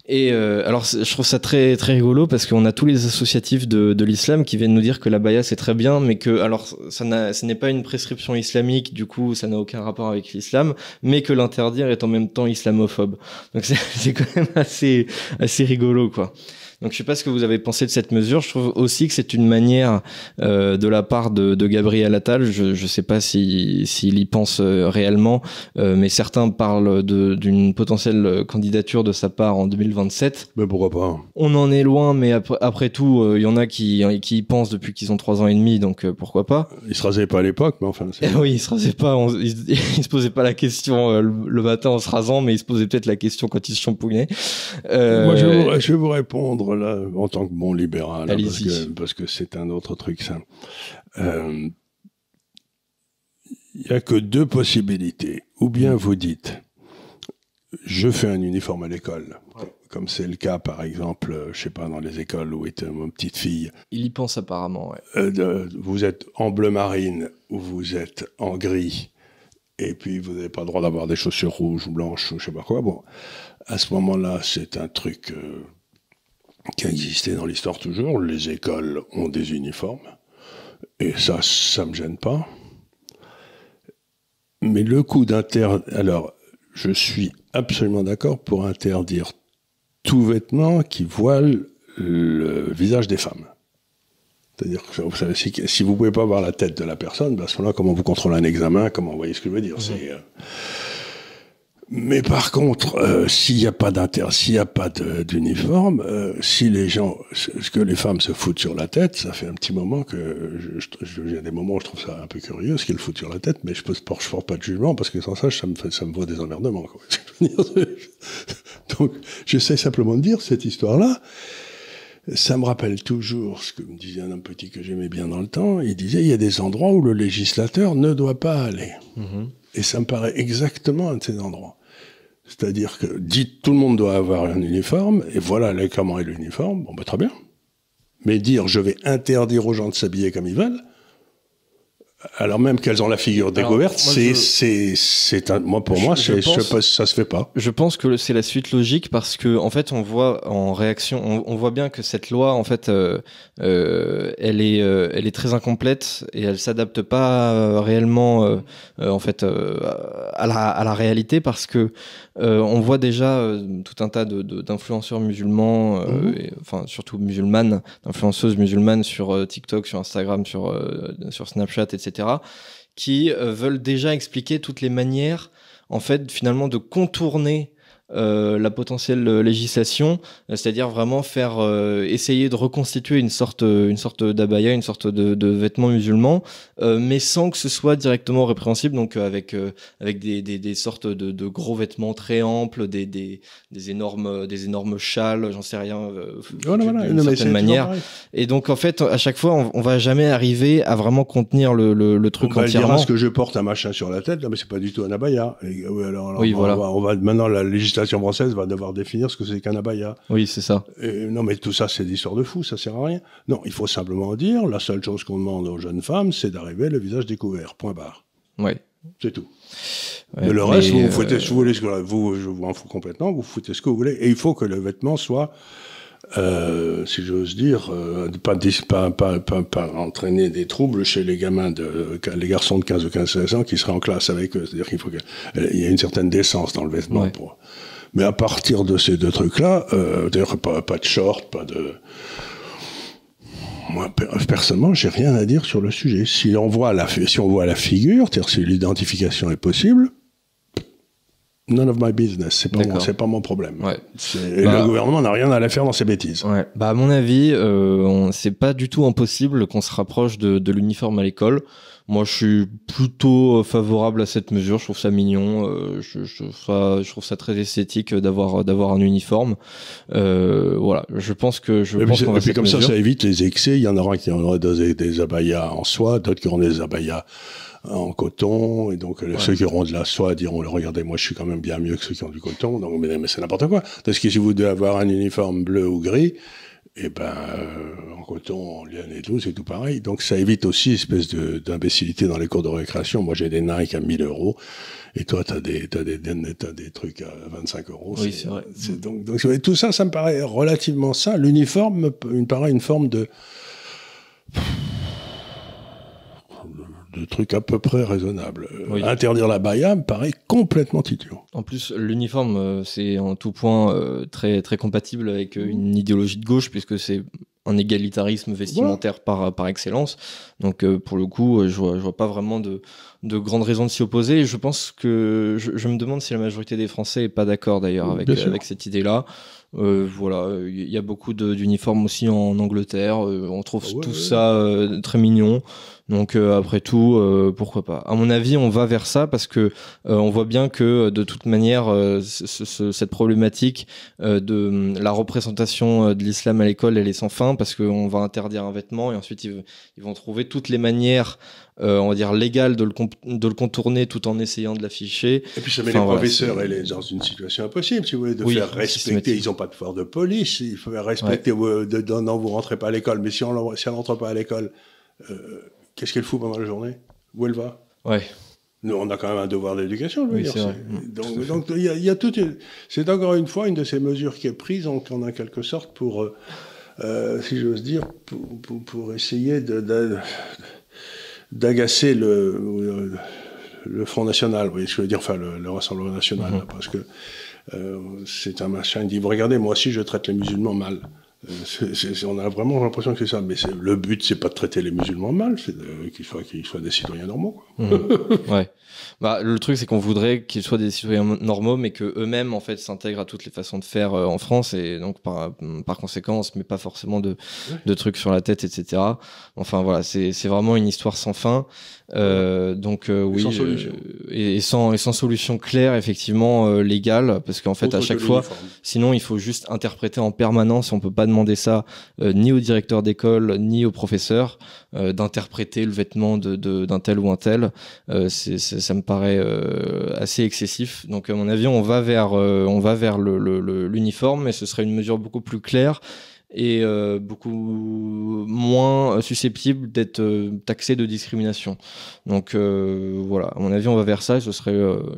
Et euh, alors, je trouve ça très très rigolo parce qu'on a tous les associatifs de, de l'islam qui viennent nous dire que la baya c'est très bien, mais que alors ça ce n'est pas une prescription islamique, du coup ça n'a aucun rapport avec l'islam, mais que l'interdire est en même temps islamophobe. Donc c'est quand même assez assez rigolo quoi. Donc je sais pas ce que vous avez pensé de cette mesure. Je trouve aussi que c'est une manière euh, de la part de, de Gabriel Attal. Je ne sais pas s'il y pense euh, réellement, euh, mais certains parlent d'une potentielle euh, candidature de sa part en 2027. Mais pourquoi pas hein. On en est loin, mais après, tout, euh, il y en a qui, qui y pensent depuis qu'ils ont 3 ans et demi, donc pourquoi pas Il se rasait pas à l'époque, mais enfin. oui, il se rasait pas. il, se posait pas la question le, matin en se rasant, mais il se posait peut-être la question quand il se Euh, Moi, je vais vous répondre en tant que bon libéral, hein, parce, que, c'est un autre truc, ça. Euh, il n'y a que deux possibilités. Ou bien mm. vous dites, je fais un uniforme à l'école, comme c'est le cas, par exemple, euh, je sais pas, dans les écoles où était ma petite fille. Il y pense apparemment, euh, vous êtes en bleu marine ou vous êtes en gris, et puis vous n'avez pas le droit d'avoir des chaussures rouges ou blanches ou je sais pas quoi. Bon, à ce moment-là, c'est un truc qui a existé dans l'histoire toujours. Les écoles ont des uniformes. Et ça, ça ne me gêne pas. Mais le coup d'interdire. Alors, je suis absolument d'accord pour interdire tout vêtement qui voile le visage des femmes. C'est-à-dire que vous savez, si, vous ne pouvez pas voir la tête de la personne, ben, à ce moment-là, comment vous contrôlez un examen Comment vous voyez ce que je veux dire C'est... Euh, mais par contre, euh, s'il n'y a pas d'inter, s'il n'y a pas d'uniforme, euh, si les gens, ce que les femmes se foutent sur la tête, ça fait un petit moment que je, il y a des moments où je trouve ça un peu curieux, ce qu'ils foutent sur la tête, mais je ne pose porte pas de jugement parce que sans ça, ça me, fait, ça me vaut des emmerdements. Quoi. Donc, j'essaie simplement de dire cette histoire-là. Ça me rappelle toujours ce que me disait un homme petit que j'aimais bien dans le temps. Il disait il y a des endroits où le législateur ne doit pas aller. Mm-hmm. Et ça me paraît exactement un de ces endroits. C'est-à-dire que, dites, tout le monde doit avoir un uniforme, et voilà comment est l'uniforme, bon, bah, très bien. Mais dire, je vais interdire aux gens de s'habiller comme ils veulent, alors même qu'elles ont la figure découverte, c'est, c'est, c'est, moi, pour moi, je pense, ça se fait pas. Je pense que c'est la suite logique parce que, en fait, on voit en réaction, on, voit bien que cette loi, en fait, euh, euh, elle est, euh, elle est très incomplète et elle s'adapte pas réellement, en fait, à la, à la réalité parce que euh, on voit déjà euh, tout un tas d'influenceurs de, musulmans, euh, mhm. enfin surtout musulmanes, d'influenceuses musulmanes sur TikTok, sur Instagram, sur, sur Snapchat, etc., qui veulent déjà expliquer toutes les manières, en fait, finalement, de contourner euh, la potentielle législation, c'est-à-dire vraiment faire euh, essayer de reconstituer une sorte euh, une sorte d'abaya, une sorte de, de vêtement musulman, mais sans que ce soit directement répréhensible, donc avec avec des, des, des sortes de, de, gros vêtements très amples, des, des, des énormes des énormes châles, j'en sais rien, d'une manière. Et donc en fait, à chaque fois, on, on, va jamais arriver à vraiment contenir le, le, le truc on dire dire ah, ce que je porte un machin sur la tête, là, mais c'est pas du tout un abaya. oui, alors, on, va, on va maintenant la législation législation française va devoir définir ce que c'est qu'un abaya. Oui, c'est ça. non, mais tout ça, c'est des histoires de fou, ça sert à rien. Non, il faut simplement dire, la seule chose qu'on demande aux jeunes femmes, c'est d'arriver le visage découvert, point barre. Oui. C'est tout. mais le reste, vous, euh, foutez ce que vous voulez, je vous en fous complètement, vous foutez ce que vous voulez. Et il faut que le vêtement soit euh, si j'ose dire, euh, pas, pas, pas, pas, entraîner des troubles chez les gamins, de, les garçons de 15 ou 15, 16 ans qui seraient en classe avec eux. C'est-à-dire qu'il faut qu'il euh, il y ait une certaine décence dans le vêtement. Mais à partir de ces deux trucs-là, euh, d'ailleurs, pas, de short, pas de. Moi, personnellement, j'ai rien à dire sur le sujet. Si on voit la, si on voit la figure, c'est-à-dire si l'identification est possible, None of my business, c'est pas, mon, pas mon problème. Ouais. Et bah- le gouvernement n'a rien à la faire dans ces bêtises. Ouais. Bah à mon avis, euh, c'est pas du tout impossible qu'on se rapproche de, de l'uniforme à l'école. Moi, je suis plutôt euh, favorable à cette mesure. Je trouve ça mignon. Euh, je, je, trouve ça, je trouve ça très esthétique euh, d'avoir d'avoir un uniforme. Euh, voilà. Je pense que je. Et pense va. et puis comme ça, ça évite les excès. Il y en aura qui auront des, des abayas en soi, d'autres qui auront des abayas en coton. Et donc, euh, ceux qui auront de la soie diront, regardez, moi, je suis quand même bien mieux que ceux qui ont du coton. Donc, mais, c'est n'importe quoi. Parce que si vous devez avoir un uniforme bleu ou gris, et eh ben, euh, en coton, en lien et c'est tout pareil. Donc, ça évite aussi une espèce d'imbécilité dans les cours de récréation. Moi, j'ai des Nike à 1000 euros. Et toi, t'as des, t'as des, des trucs à 25 euros. Oui, c'est vrai. donc, tout ça, ça me paraît relativement ça. L'uniforme me paraît une forme de, de trucs à peu près raisonnable. Euh, interdire la Bayam paraît complètement idiot. En plus, l'uniforme, euh, c'est en tout point euh, très, très compatible avec une idéologie de gauche, puisque c'est un égalitarisme vestimentaire par, par excellence. Donc pour le coup, je vois, vois pas vraiment de, grandes raisons de s'y opposer. je pense que je, me demande si la majorité des Français n'est pas d'accord d'ailleurs avec, avec cette idée-là. Euh, voilà, il y a beaucoup d'uniformes aussi en Angleterre. Euh, on trouve ah tout ça euh, très mignon. Donc après tout, pourquoi pas À mon avis, on va vers ça parce que on voit bien que de toute manière, cette problématique de mm, la représentation de l'islam à l'école, elle est sans fin parce qu'on va interdire un vêtement et ensuite ils vont trouver toutes les manières euh, on va dire légal de le, de le contourner tout en essayant de l'afficher. Et puis ça met les professeurs dans une situation impossible, si vous voulez, de faire respecter. Ils n'ont pas de pouvoir de police, il faut faire respecter. Euh, de, non, vous rentrez pas à l'école, mais si, on, si rentre pas à l'école, euh, qu'est-ce qu'elle fout pendant la journée Où elle va Ouais. Nous, on a quand même un devoir d'éducation, je veux dire. Mmh, donc, il y, a toute C'est encore une fois une de ces mesures qui est prise, en, en quelque sorte, pour, si j'ose dire, pour, pour, essayer de, d'agacer le, le Front National, vous voyez ce que je veux dire, enfin le, Rassemblement National, mhm. parce que euh, c'est un machin, il dit, regardez, moi aussi je traite les musulmans mal. Euh, on a vraiment l'impression que c'est ça. Mais le but, c'est pas de traiter les musulmans mal, c'est qu'ils soient, qu'ils soient, des citoyens normaux. Mmh. ouais. Bah, le truc, c'est qu'on voudrait qu'ils soient des citoyens normaux, mais queux mêmes en fait, s'intègrent à toutes les façons de faire euh, en France, et donc par, par conséquent, mais pas forcément de, de trucs sur la tête, etc. Enfin voilà, c'est vraiment une histoire sans fin. Euh, donc euh, oui, euh, et, sans, et, sans solution claire effectivement euh, légale, parce qu'en fait à chaque fois, sinon il faut juste interpréter en permanence. On peut pas demander ça ni au directeur d'école ni au professeur d'interpréter le vêtement d'un de, tel ou un tel. ça me paraît assez excessif. Donc à mon avis, on va vers on va vers l'uniforme, le, le, mais ce serait une mesure beaucoup plus claire et euh, beaucoup moins euh, susceptible d'être euh, taxé de discrimination. Donc voilà, à mon avis, on va vers ça et ce serait,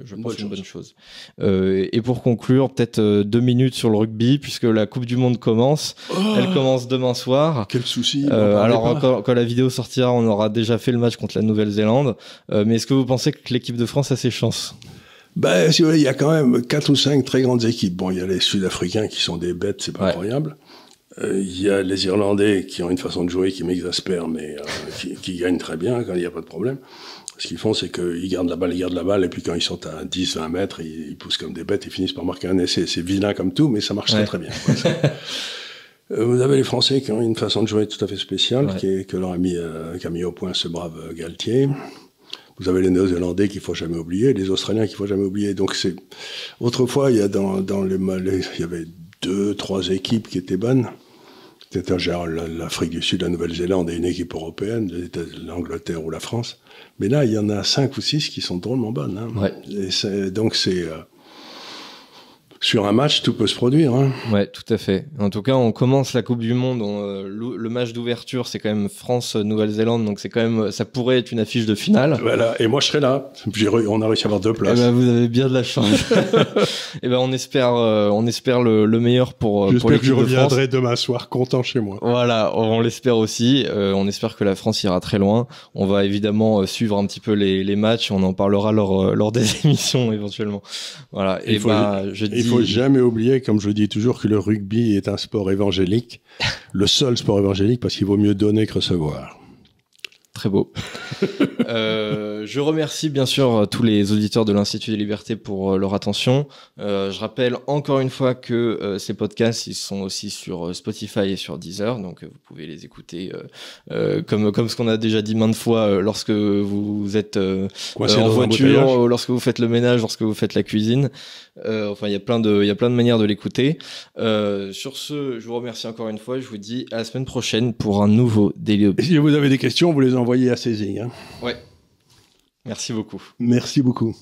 je pense, une bonne chose. et pour conclure, peut-être deux minutes sur le rugby, puisque la Coupe du Monde commence. Oh Elle commence demain soir. Quel souci Alors, quand, la vidéo sortira, on aura déjà fait le match contre la Nouvelle-Zélande. mais est-ce que vous pensez que l'équipe de France a ses chances ben, si vous il y a quand même quatre ou cinq très grandes équipes. Bon, il y a les Sud-Africains qui sont des bêtes, c'est pas incroyable. Euh, il y a les Irlandais qui ont une façon de jouer qui m'exaspère, mais euh, qui, gagnent très bien quand il n'y a pas de problème. Ce qu'ils font, c'est qu'ils gardent la balle, ils gardent la balle, et puis quand ils sont à 10, 20 mètres, ils, poussent comme des bêtes, ils finissent par marquer un essai. C'est vilain comme tout, mais ça marche très très bien. Euh, vous avez les Français qui ont une façon de jouer tout à fait spéciale, qui que leur a mis au point ce brave Galtier. Vous avez les Néo-Zélandais qu'il faut jamais oublier, les Australiens qu'il faut jamais oublier. Donc c'est autrefois il y a dans, les, il y avait deux trois équipes qui étaient bonnes cest à général l'Afrique du Sud, la Nouvelle-Zélande et une équipe européenne, l'Angleterre ou la France. Mais là, il y en a cinq ou six qui sont drôlement bonnes. Hein. Ouais. donc c'est euh, sur un match, tout peut se produire. Hein. Ouais, tout à fait. En tout cas, on commence la Coupe du Monde. Euh, le match d'ouverture, c'est quand même France-Nouvelle-Zélande, donc c'est quand même, ça pourrait être une affiche de finale. Voilà. Et moi, je serai là. on a réussi à avoir deux places. Eh ben, vous avez bien de la chance. et eh ben, on espère, euh, on espère le, meilleur euh, pour. J'espère que je reviendrai demain soir content chez moi. Voilà, on l'espère aussi. on espère que la France ira très loin. On va évidemment suivre un petit peu les, matchs. On en parlera lors, des émissions éventuellement. Voilà. Et, bah, je dis il faut jamais oublier, comme je dis toujours, que le rugby est un sport évangélique, le seul sport évangélique, parce qu'il vaut mieux donner que recevoir. Très beau. euh, euh, je remercie bien sûr euh, tous les auditeurs de l'Institut des Libertés pour euh, leur attention. je rappelle encore une fois que ces podcasts, ils sont aussi sur Spotify et sur Deezer, donc vous pouvez les écouter comme comme ce qu'on a déjà dit maintes fois lorsque vous êtes en voiture, lorsque vous faites le ménage, lorsque vous faites la cuisine. enfin, il y a plein de il y a plein de manières de l'écouter. sur ce, je vous remercie encore une fois. Je vous dis à la semaine prochaine pour un nouveau délire. Si vous avez des questions, vous les envoyez à Cézine Hein. Ouais. Merci beaucoup. Merci beaucoup.